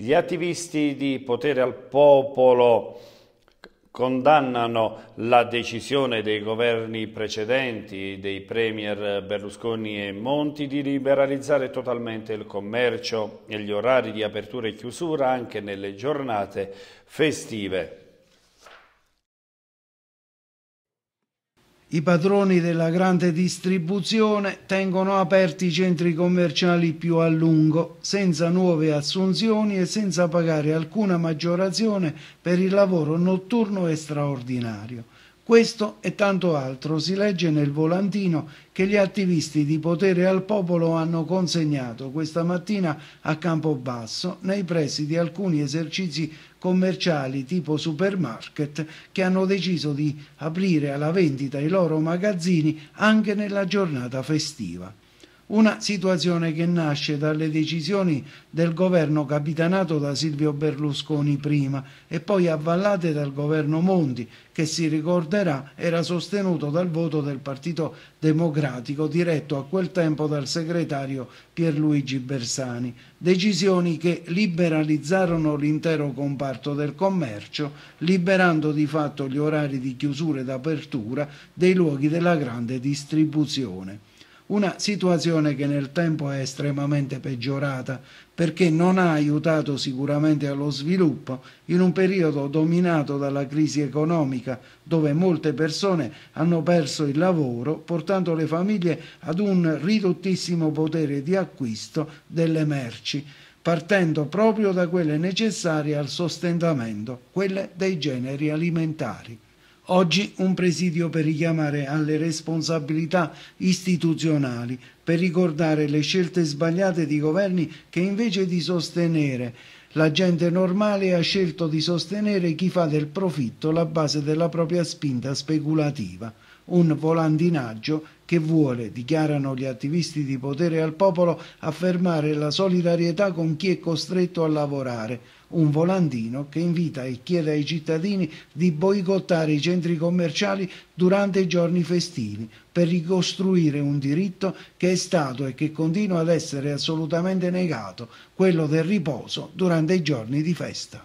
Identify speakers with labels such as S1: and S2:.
S1: Gli attivisti di Potere al Popolo condannano la decisione dei governi precedenti, dei premier Berlusconi e Monti, di liberalizzare totalmente il commercio e gli orari di apertura e chiusura anche nelle giornate festive.
S2: I padroni della grande distribuzione tengono aperti i centri commerciali più a lungo, senza nuove assunzioni e senza pagare alcuna maggiorazione per il lavoro notturno e straordinario. Questo e tanto altro si legge nel volantino che gli attivisti di Potere al Popolo hanno consegnato questa mattina a Campobasso nei pressi di alcuni esercizi commerciali tipo supermarket che hanno deciso di aprire alla vendita i loro magazzini anche nella giornata festiva. Una situazione che nasce dalle decisioni del governo capitanato da Silvio Berlusconi prima e poi avvallate dal governo Monti, che si ricorderà era sostenuto dal voto del Partito Democratico diretto a quel tempo dal segretario Pierluigi Bersani. Decisioni che liberalizzarono l'intero comparto del commercio, liberando di fatto gli orari di chiusura ed apertura dei luoghi della grande distribuzione. Una situazione che nel tempo è estremamente peggiorata perché non ha aiutato sicuramente allo sviluppo in un periodo dominato dalla crisi economica dove molte persone hanno perso il lavoro portando le famiglie ad un ridottissimo potere di acquisto delle merci partendo proprio da quelle necessarie al sostentamento, quelle dei generi alimentari. Oggi un presidio per richiamare alle responsabilità istituzionali, per ricordare le scelte sbagliate di governi che invece di sostenere la gente normale ha scelto di sostenere chi fa del profitto la base della propria spinta speculativa, un volantinaggio che vuole, dichiarano gli attivisti di potere al popolo, affermare la solidarietà con chi è costretto a lavorare. Un volantino che invita e chiede ai cittadini di boicottare i centri commerciali durante i giorni festivi per ricostruire un diritto che è stato e che continua ad essere assolutamente negato, quello del riposo durante i giorni di festa.